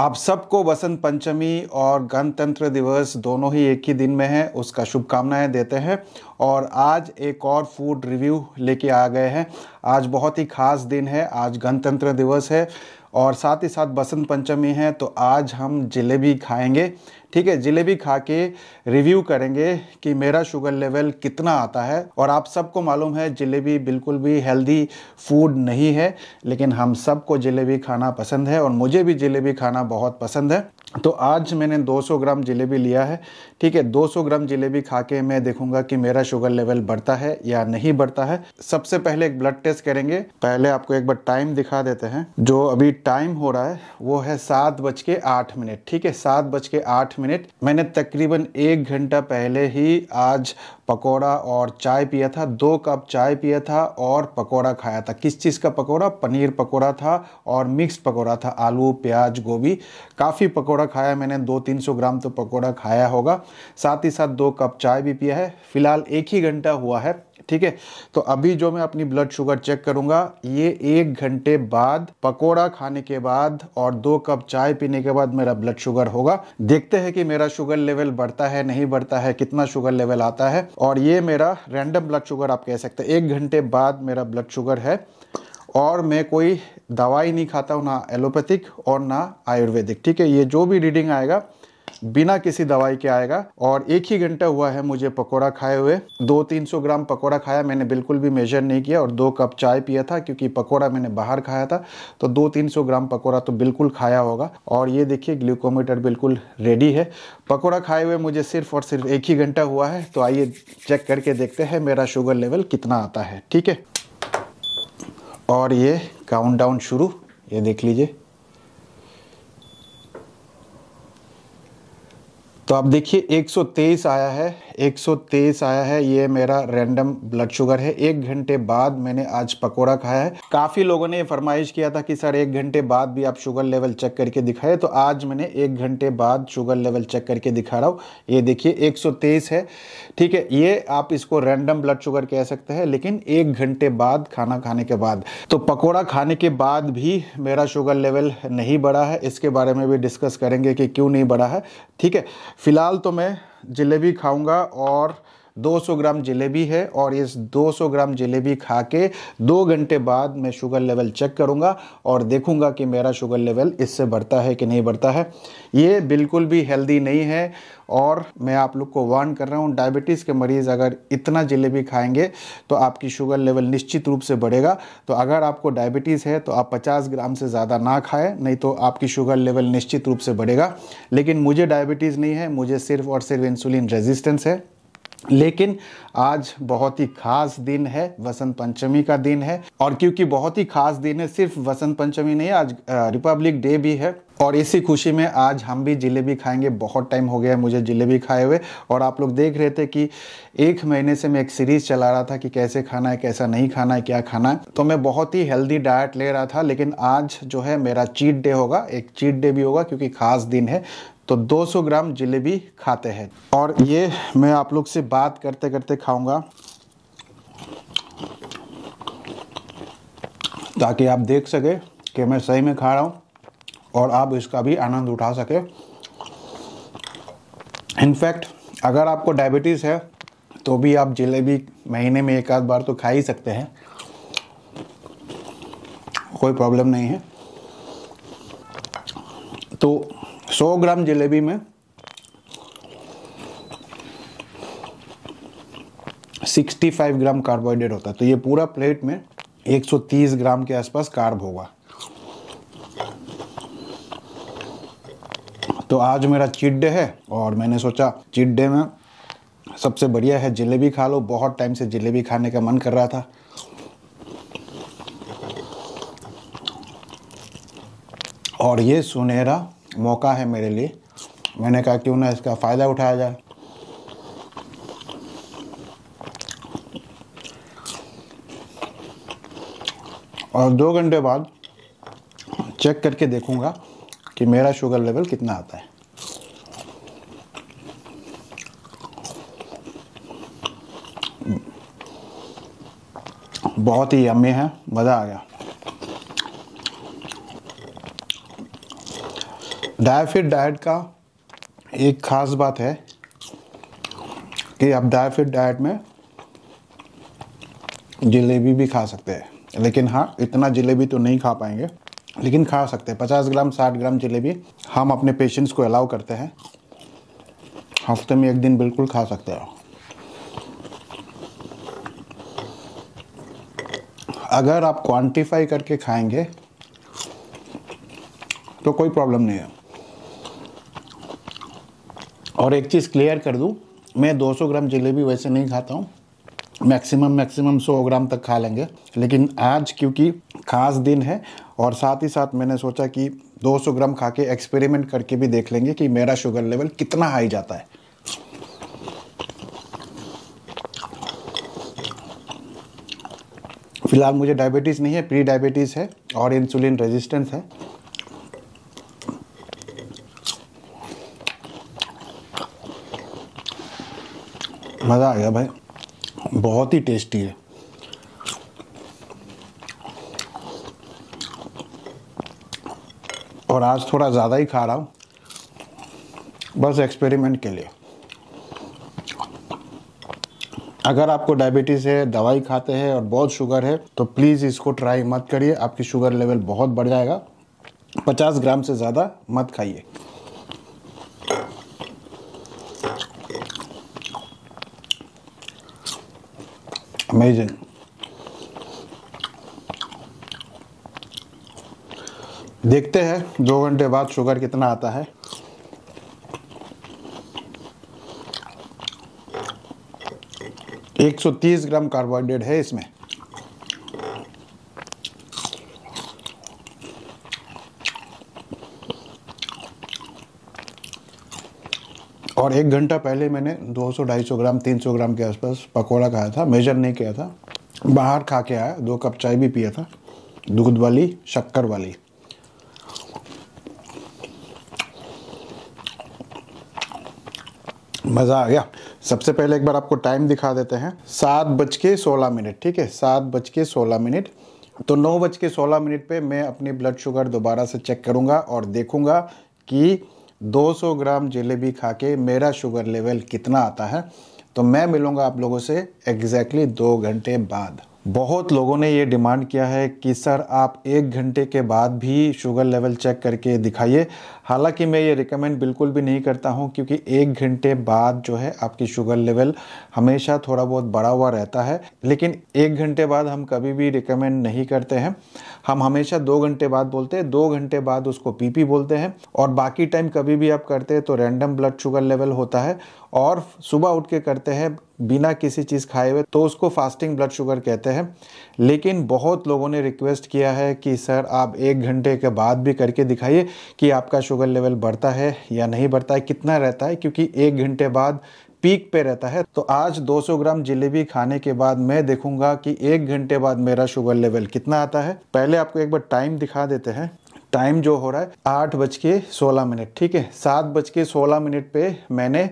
आप सबको वसंत पंचमी और गणतंत्र दिवस दोनों ही एक ही दिन में है उसका शुभकामनाएं देते हैं और आज एक और फूड रिव्यू लेके आ गए हैं आज बहुत ही खास दिन है आज गणतंत्र दिवस है और साथ ही साथ बसंत पंचमी है तो आज हम जलेबी खाएंगे ठीक है जिलेबी खा के रिव्यू करेंगे कि मेरा शुगर लेवल कितना आता है और आप सबको मालूम है जिलेबी बिल्कुल भी हेल्दी फूड नहीं है लेकिन हम सबको जिलेबी खाना पसंद है और मुझे भी जिलेबी खाना बहुत पसंद है तो आज मैंने 200 ग्राम जलेबी लिया है ठीक है 200 ग्राम जलेबी खा के मैं देखूंगा कि मेरा शुगर लेवल बढ़ता है या नहीं बढ़ता है सबसे पहले एक ब्लड टेस्ट करेंगे पहले आपको एक बार टाइम दिखा देते हैं जो अभी टाइम हो रहा है वो है सात बज के आठ मिनट ठीक है सात बज के आठ मिनट मैंने तकरीबन एक घंटा पहले ही आज पकोड़ा और चाय पिया था दो कप चाय पिया था और पकोड़ा खाया था किस चीज़ का पकोड़ा पनीर पकोड़ा था और मिक्स पकोड़ा था आलू प्याज गोभी काफ़ी पकोड़ा खाया मैंने दो तीन सौ ग्राम तो पकोड़ा खाया होगा साथ ही साथ दो कप चाय भी पिया है फिलहाल एक ही घंटा हुआ है ठीक है तो अभी जो मैं अपनी ब्लड शुगर चेक करूंगा ये एक घंटे बाद पकोड़ा खाने के बाद और दो कप चाय पीने के बाद मेरा ब्लड शुगर होगा देखते हैं कि मेरा शुगर लेवल बढ़ता है नहीं बढ़ता है कितना शुगर लेवल आता है और ये मेरा रैंडम ब्लड शुगर आप कह सकते हैं एक घंटे बाद मेरा ब्लड शुगर है और मैं कोई दवाई नहीं खाता हूँ ना एलोपैथिक और ना आयुर्वेदिक ठीक है ये जो भी रीडिंग आएगा बिना किसी दवाई के आएगा और एक ही घंटा हुआ है मुझे पकौड़ा खाए हुए दो तीन सौ ग्राम पकौड़ा खाया मैंने बिल्कुल भी मेजर नहीं किया और दो कप चाय पिया था क्योंकि पकौड़ा मैंने बाहर खाया था तो दो तीन सौ ग्राम पकौड़ा तो बिल्कुल खाया होगा और ये देखिए ग्लूकोमीटर बिल्कुल रेडी है पकौड़ा खाए हुए मुझे सिर्फ और सिर्फ एक ही घंटा हुआ है तो आइए चेक करके देखते हैं मेरा शुगर लेवल कितना आता है ठीक है और ये काउंट शुरू ये देख लीजिए तो आप देखिए 123 आया है 123 आया है ये मेरा रैंडम ब्लड शुगर है एक घंटे बाद मैंने आज पकोड़ा खाया है काफ़ी लोगों ने फरमाइश किया था कि सर एक घंटे बाद भी आप शुगर लेवल चेक करके दिखाए तो आज मैंने एक घंटे बाद शुगर लेवल चेक करके दिखा रहा हूँ ये देखिए 123 है ठीक है ये आप इसको रैंडम ब्लड शुगर कह सकते हैं लेकिन एक घंटे बाद खाना खाने के बाद तो पकौड़ा खाने के बाद भी मेरा शुगर लेवल नहीं बढ़ा है इसके बारे में भी डिस्कस करेंगे कि क्यों नहीं बढ़ा है ठीक है फिलहाल तो मैं जलेबी खाऊंगा और 200 ग्राम जलेबी है और इस 200 ग्राम जलेबी खा के दो घंटे बाद मैं शुगर लेवल चेक करूँगा और देखूंगा कि मेरा शुगर लेवल इससे बढ़ता है कि नहीं बढ़ता है ये बिल्कुल भी हेल्दी नहीं है और मैं आप लोग को वार्न कर रहा हूँ डायबिटीज़ के मरीज़ अगर इतना जलेबी खाएंगे तो आपकी शुगर लेवल निश्चित रूप से बढ़ेगा तो अगर आपको डायबिटीज़ है तो आप 50 ग्राम से ज़्यादा ना खाएं नहीं तो आपकी शुगर लेवल निश्चित रूप से बढ़ेगा लेकिन मुझे डायबिटीज़ नहीं है मुझे सिर्फ और सिर्फ इंसुलिन रेजिस्टेंस है लेकिन आज बहुत ही खास दिन है वसंत पंचमी का दिन है और क्योंकि बहुत ही खास दिन है सिर्फ वसंत पंचमी नहीं आज रिपब्लिक डे भी है और इसी खुशी में आज हम भी जलेबी खाएंगे बहुत टाइम हो गया है मुझे जलेबी खाए हुए और आप लोग देख रहे थे कि एक महीने से मैं एक सीरीज चला रहा था कि कैसे खाना है कैसा नहीं खाना है क्या खाना है तो मैं बहुत ही हेल्दी डाइट ले रहा था लेकिन आज जो है मेरा चीट डे होगा एक चीट डे भी होगा क्योंकि खास दिन है तो 200 ग्राम जलेबी खाते हैं और ये मैं आप लोग से बात करते करते खाऊंगा ताकि आप देख सके कि मैं सही में खा रहा हूँ और आप इसका भी आनंद उठा सके इनफैक्ट अगर आपको डायबिटीज़ है तो भी आप जलेबी महीने में एक आध बार तो खा ही सकते हैं कोई प्रॉब्लम नहीं है तो सौ ग्राम जलेबी में सिक्सटी फाइव ग्राम कार्बोहाइड्रेट होता है तो ये पूरा प्लेट में एक सौ तीस ग्राम के आसपास कार्ब होगा तो आज मेरा चीट डे है और मैंने सोचा चीट डे में सबसे बढ़िया है जलेबी खा लो बहुत टाइम से जलेबी खाने का मन कर रहा था और ये सुनहरा मौका है मेरे लिए मैंने कहा क्यों ना इसका फ़ायदा उठाया जाए और दो घंटे बाद चेक करके देखूंगा कि मेरा शुगर लेवल कितना आता है बहुत ही यम्मी है मज़ा आ गया डायफिट डाइट का एक ख़ास बात है कि आप डायफिट डाइट में जलेबी भी खा सकते हैं लेकिन हाँ इतना जलेबी तो नहीं खा पाएंगे लेकिन खा सकते हैं पचास ग्राम साठ ग्राम जलेबी हम अपने पेशेंट्स को अलाउ करते हैं हफ्ते में एक दिन बिल्कुल खा सकते हो अगर आप क्वांटिफाई करके खाएंगे तो कोई प्रॉब्लम नहीं है और एक चीज़ क्लियर कर दूँ मैं 200 ग्राम जलेबी वैसे नहीं खाता हूँ मैक्सिमम मैक्सिमम 100 ग्राम तक खा लेंगे लेकिन आज क्योंकि खास दिन है और साथ ही साथ मैंने सोचा कि 200 ग्राम खा के एक्सपेरिमेंट करके भी देख लेंगे कि मेरा शुगर लेवल कितना हाई जाता है फिलहाल मुझे डायबिटीज़ नहीं है प्री डायबिटीज़ है और इंसुलिन रेजिस्टेंस है मज़ा आ गया भाई बहुत ही टेस्टी है और आज थोड़ा ज़्यादा ही खा रहा हूँ बस एक्सपेरिमेंट के लिए अगर आपको डायबिटीज़ है दवाई खाते हैं और बहुत शुगर है तो प्लीज़ इसको ट्राई मत करिए आपकी शुगर लेवल बहुत बढ़ जाएगा 50 ग्राम से ज़्यादा मत खाइए Amazing. देखते हैं दो घंटे बाद शुगर कितना आता है एक सौ तीस ग्राम कार्बोहाइड्रेट है इसमें और एक घंटा पहले मैंने 200-250 ग्राम 300 ग्राम के आसपास पकौड़ा खाया था मेजर नहीं किया था बाहर खा के आया दो कप चाय भी पिया था दूध वाली शक्कर वाली मज़ा आ गया सबसे पहले एक बार आपको टाइम दिखा देते हैं सात बज के सोलह मिनट ठीक है सात बज के सोलह मिनट तो नौ बज के सोलह मिनट पे मैं अपनी ब्लड शुगर दोबारा से चेक करूंगा और देखूंगा कि 200 ग्राम जलेबी खा के मेरा शुगर लेवल कितना आता है तो मैं मिलूंगा आप लोगों से एग्जैक्टली दो घंटे बाद बहुत लोगों ने ये डिमांड किया है कि सर आप एक घंटे के बाद भी शुगर लेवल चेक करके दिखाइए हालांकि मैं ये रिकमेंड बिल्कुल भी नहीं करता हूँ क्योंकि एक घंटे बाद जो है आपकी शुगर लेवल हमेशा थोड़ा बहुत बढ़ा हुआ रहता है लेकिन एक घंटे बाद हम कभी भी रिकमेंड नहीं करते हैं हम हमेशा दो घंटे बाद बोलते हैं दो घंटे बाद उसको पीपी बोलते हैं और बाकी टाइम कभी भी आप करते हैं तो रैंडम ब्लड शुगर लेवल होता है और सुबह उठ के करते हैं बिना किसी चीज़ खाए हुए तो उसको फास्टिंग ब्लड शुगर कहते हैं लेकिन बहुत लोगों ने रिक्वेस्ट किया है कि सर आप एक घंटे के बाद भी करके दिखाइए कि आपका शुगर शुगर लेवल बढ़ता है या नहीं बढ़ता है कितना रहता है क्योंकि एक घंटे बाद पीक पे रहता है तो आज 200 ग्राम जलेबी खाने के बाद मैं देखूंगा कि एक घंटे बाद मेरा शुगर लेवल कितना आता है पहले आपको एक बार टाइम दिखा देते हैं टाइम जो हो रहा है आठ बज के सोलह मिनट ठीक है सात बज के सोलह मिनट पे मैंने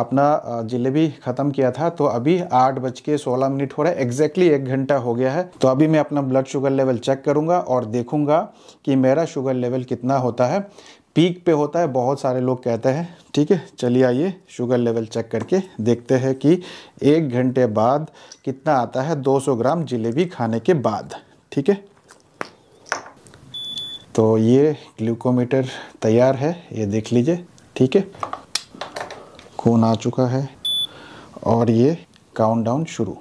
अपना जलेबी ख़त्म किया था तो अभी आठ बज के सोलह मिनट हो रहा है एग्जैक्टली एक घंटा हो गया है तो अभी मैं अपना ब्लड शुगर लेवल चेक करूंगा और देखूंगा कि मेरा शुगर लेवल कितना होता है पीक पे होता है बहुत सारे लोग कहते हैं ठीक है चलिए आइए शुगर लेवल चेक करके देखते हैं कि एक घंटे बाद कितना आता है 200 ग्राम जलेबी खाने के बाद ठीक है तो ये ग्लूकोमीटर तैयार है ये देख लीजिए ठीक है खून आ चुका है और ये काउंटडाउन शुरू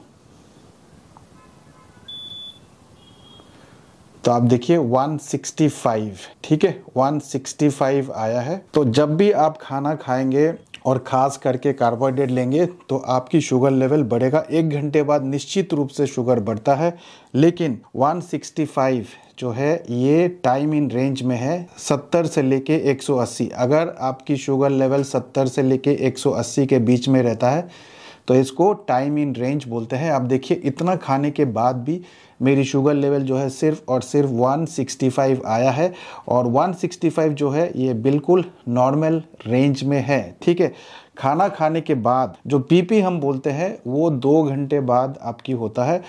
तो आप देखिए 165 ठीक है 165 आया है तो जब भी आप खाना खाएंगे और ख़ास करके कार्बोहाइड्रेट लेंगे तो आपकी शुगर लेवल बढ़ेगा एक घंटे बाद निश्चित रूप से शुगर बढ़ता है लेकिन 165 जो है ये टाइम इन रेंज में है 70 से लेके 180 अगर आपकी शुगर लेवल 70 से लेके 180 के बीच में रहता है तो इसको टाइम इन रेंज बोलते हैं आप देखिए इतना खाने के बाद भी मेरी शुगर लेवल जो है सिर्फ और सिर्फ 165 आया है और 165 जो है ये बिल्कुल नॉर्मल रेंज में है ठीक है खाना खाने के बाद जो पीपी हम बोलते हैं वो दो घंटे बाद आपकी होता है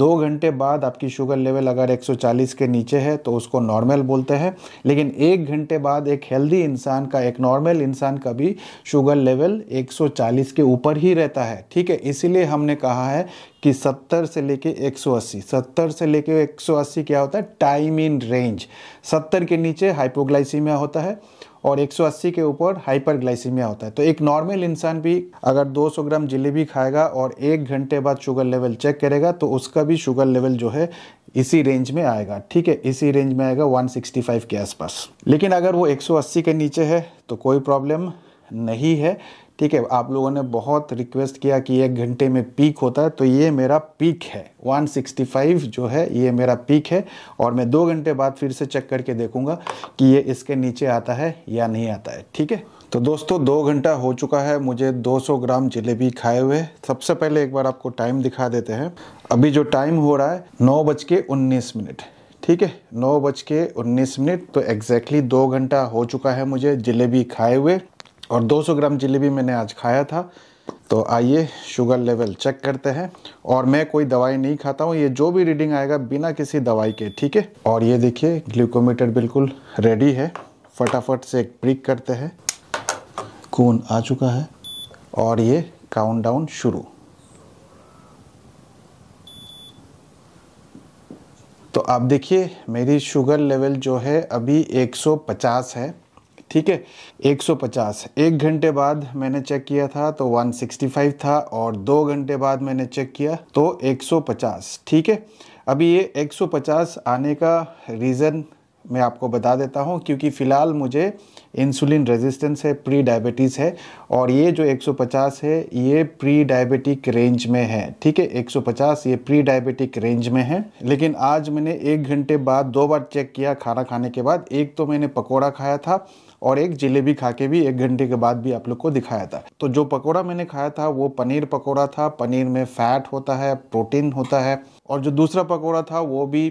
दो घंटे बाद आपकी शुगर लेवल अगर 140 के नीचे है तो उसको नॉर्मल बोलते हैं लेकिन एक घंटे बाद एक हेल्दी इंसान का एक नॉर्मल इंसान का भी शुगर लेवल 140 के ऊपर ही रहता है ठीक है इसीलिए हमने कहा है कि 70 से लेके 180 70 से लेके 180 क्या होता है टाइम इन रेंज 70 के नीचे हाइपोग्लाइसीमिया होता है और 180 के ऊपर हाइपरग्लाइसीमिया होता है तो एक नॉर्मल इंसान भी अगर 200 ग्राम जलेबी खाएगा और एक घंटे बाद शुगर लेवल चेक करेगा तो उसका भी शुगर लेवल जो है इसी रेंज में आएगा ठीक है इसी रेंज में आएगा 165 के आसपास लेकिन अगर वो 180 के नीचे है तो कोई प्रॉब्लम नहीं है ठीक है आप लोगों ने बहुत रिक्वेस्ट किया कि एक घंटे में पीक होता है तो ये मेरा पीक है 165 जो है ये मेरा पीक है और मैं दो घंटे बाद फिर से चेक करके देखूंगा कि ये इसके नीचे आता है या नहीं आता है ठीक है तो दोस्तों दो घंटा हो चुका है मुझे 200 ग्राम जलेबी खाए हुए सबसे पहले एक बार आपको टाइम दिखा देते हैं अभी जो टाइम हो रहा है नौ बज के उन्नीस मिनट ठीक है नौ बज के उन्नीस मिनट तो एग्जैक्टली दो घंटा हो चुका है मुझे जलेबी खाए हुए और 200 ग्राम जलेबी मैंने आज खाया था तो आइए शुगर लेवल चेक करते हैं और मैं कोई दवाई नहीं खाता हूँ ये जो भी रीडिंग आएगा बिना किसी दवाई के ठीक है और ये देखिए ग्लूकोमीटर बिल्कुल रेडी है फटाफट से एक प्रिक करते हैं कून आ चुका है और ये काउंटडाउन शुरू तो आप देखिए मेरी शुगर लेवल जो है अभी 150 है ठीक है 150 एक घंटे बाद मैंने चेक किया था तो 165 था और दो घंटे बाद मैंने चेक किया तो 150 ठीक है अभी ये 150 आने का रीज़न मैं आपको बता देता हूँ क्योंकि फ़िलहाल मुझे इंसुलिन रेजिस्टेंस है प्री डायबिटीज़ है और ये जो 150 है ये प्री डायबिटिक रेंज में है ठीक है 150 ये प्री डायबिटिक रेंज में है लेकिन आज मैंने एक घंटे बाद दो बार चेक किया खाना खाने के बाद एक तो मैंने पकोड़ा खाया था और एक जलेबी खा के भी एक घंटे के बाद भी आप लोग को दिखाया था तो जो पकौड़ा मैंने खाया था वो पनीर पकौड़ा था पनीर में फैट होता है प्रोटीन होता है और जो दूसरा पकौड़ा था वो भी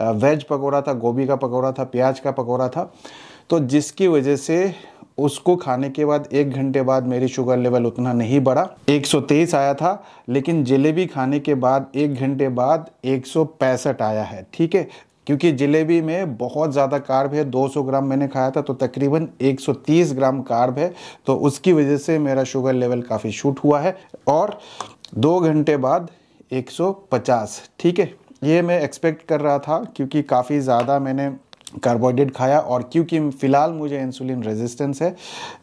वेज पकौड़ा था गोभी का पकौड़ा था प्याज का पकौड़ा था तो जिसकी वजह से उसको खाने के बाद एक घंटे बाद मेरी शुगर लेवल उतना नहीं बढ़ा 123 आया था लेकिन जलेबी खाने के बाद एक घंटे बाद एक आया है ठीक है क्योंकि जलेबी में बहुत ज़्यादा कार्ब है 200 ग्राम मैंने खाया था तो तकरीबन 130 ग्राम कार्ब है तो उसकी वजह से मेरा शुगर लेवल काफ़ी शूट हुआ है और दो घंटे बाद 150 ठीक है ये मैं एक्सपेक्ट कर रहा था क्योंकि काफ़ी ज़्यादा मैंने कार्बोहाइड्रेट खाया और क्योंकि फ़िलहाल मुझे इंसुलिन रेजिस्टेंस है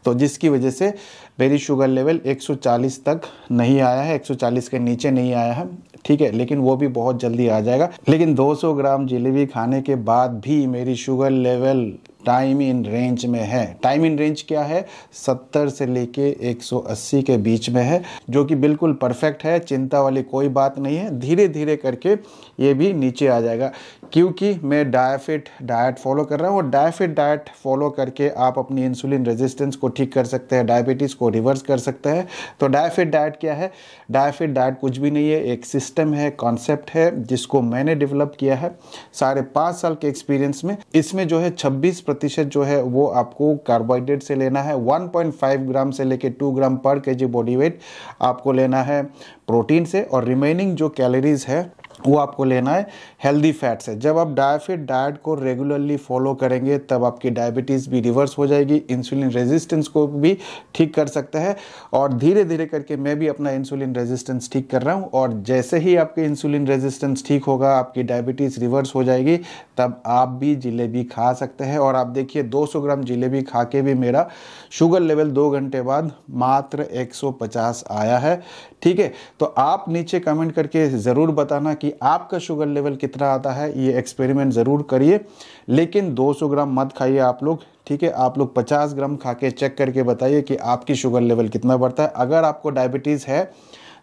तो जिसकी वजह से मेरी शुगर लेवल 140 तक नहीं आया है 140 के नीचे नहीं आया है ठीक है लेकिन वो भी बहुत जल्दी आ जाएगा लेकिन 200 ग्राम जलेबी खाने के बाद भी मेरी sugar level time in range में है टाइम इन रेंज क्या है 70 से लेके 180 के बीच में है जो कि बिल्कुल परफेक्ट है चिंता वाली कोई बात नहीं है धीरे धीरे करके ये भी नीचे आ जाएगा क्योंकि मैं डायफिट डाइट फॉलो कर रहा हूँ और डायफिट डाइट फॉलो करके आप अपनी इंसुलिन रेजिस्टेंस को ठीक कर सकते हैं डायबिटीज़ को रिवर्स कर सकते हैं तो डायफिट डाइट क्या है डायफिट डाइट कुछ भी नहीं है एक सिस्टम है कॉन्सेप्ट है जिसको मैंने डेवलप किया है साढ़े पाँच साल के एक्सपीरियंस में इसमें जो है छब्बीस प्रतिशत जो है वो आपको कार्बोहाइड्रेट से लेना है वन ग्राम से लेकर टू ग्राम पर के जी बॉडी वेट आपको लेना है प्रोटीन से और रिमेनिंग जो कैलोरीज है वो आपको लेना है हेल्दी फैट्स है जब आप डायफिट डाइट को रेगुलरली फॉलो करेंगे तब आपकी डायबिटीज़ भी रिवर्स हो जाएगी इंसुलिन रेजिस्टेंस को भी ठीक कर सकता है और धीरे धीरे करके मैं भी अपना इंसुलिन रेजिस्टेंस ठीक कर रहा हूँ और जैसे ही आपके इंसुलिन रेजिस्टेंस ठीक होगा आपकी डायबिटीज़ रिवर्स हो जाएगी तब आप भी जिलेबी खा सकते हैं और आप देखिए दो ग्राम जिलेबी खा के भी मेरा शुगर लेवल दो घंटे बाद मात्र एक आया है ठीक है तो आप नीचे कमेंट करके ज़रूर बताना कि आपका शुगर लेवल कितना आता है ये एक्सपेरिमेंट ज़रूर करिए लेकिन 200 ग्राम मत खाइए आप लोग ठीक है आप लोग 50 ग्राम खा के चेक करके बताइए कि आपकी शुगर लेवल कितना बढ़ता है अगर आपको डायबिटीज़ है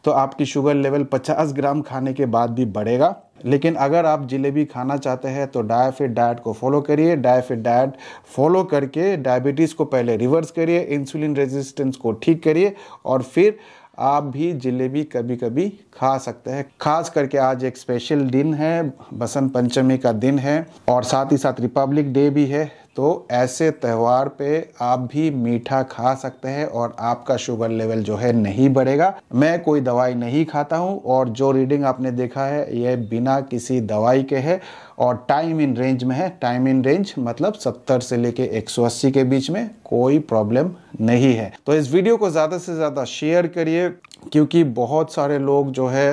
तो आपकी शुगर लेवल 50 ग्राम खाने के बाद भी बढ़ेगा लेकिन अगर आप जिलेबी खाना चाहते हैं तो डायफिट डाइट को फॉलो करिए डायफिट डाइट फॉलो करके डायबिटीज़ को पहले रिवर्स करिए इंसुलिन रेजिस्टेंस को ठीक करिए और फिर आप भी जलेबी कभी कभी खा सकते हैं खास करके आज एक स्पेशल दिन है बसंत पंचमी का दिन है और साथ ही साथ रिपब्लिक डे भी है तो ऐसे त्यौहार पे आप भी मीठा खा सकते हैं और आपका शुगर लेवल जो है नहीं बढ़ेगा मैं कोई दवाई नहीं खाता हूँ और जो रीडिंग आपने देखा है यह बिना किसी दवाई के है और टाइम इन रेंज में है टाइम इन रेंज मतलब 70 से लेके 180 के बीच में कोई प्रॉब्लम नहीं है तो इस वीडियो को ज़्यादा से ज़्यादा शेयर करिए क्योंकि बहुत सारे लोग जो है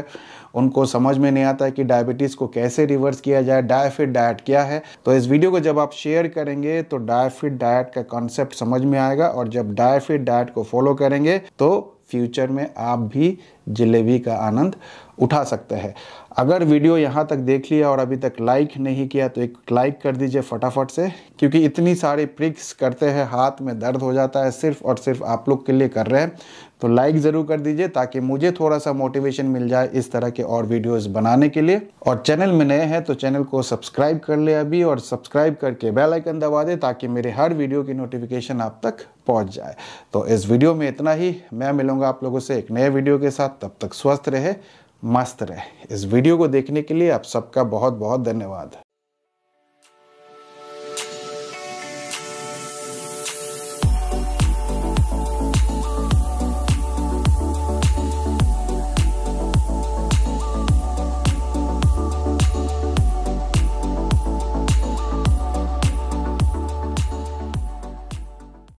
उनको समझ में नहीं आता है कि डायबिटीज़ को कैसे रिवर्स किया जाए डायफिट डाइट क्या है तो इस वीडियो को जब आप शेयर करेंगे तो डायफिट डाइट का कॉन्सेप्ट समझ में आएगा और जब डायफिट डाइट को फॉलो करेंगे तो फ्यूचर में आप भी जलेबी का आनंद उठा सकते हैं अगर वीडियो यहाँ तक देख लिया और अभी तक लाइक नहीं किया तो एक लाइक कर दीजिए फटाफट से क्योंकि इतनी सारी प्रिक्स करते हैं हाथ में दर्द हो जाता है सिर्फ और सिर्फ आप लोग के लिए कर रहे हैं तो लाइक ज़रूर कर दीजिए ताकि मुझे थोड़ा सा मोटिवेशन मिल जाए इस तरह के और वीडियोस बनाने के लिए और चैनल में नए हैं तो चैनल को सब्सक्राइब कर ले अभी और सब्सक्राइब करके बेल आइकन दबा दे ताकि मेरे हर वीडियो की नोटिफिकेशन आप तक पहुंच जाए तो इस वीडियो में इतना ही मैं मिलूंगा आप लोगों से एक नए वीडियो के साथ तब तक स्वस्थ रहे मस्त रहे इस वीडियो को देखने के लिए आप सबका बहुत बहुत धन्यवाद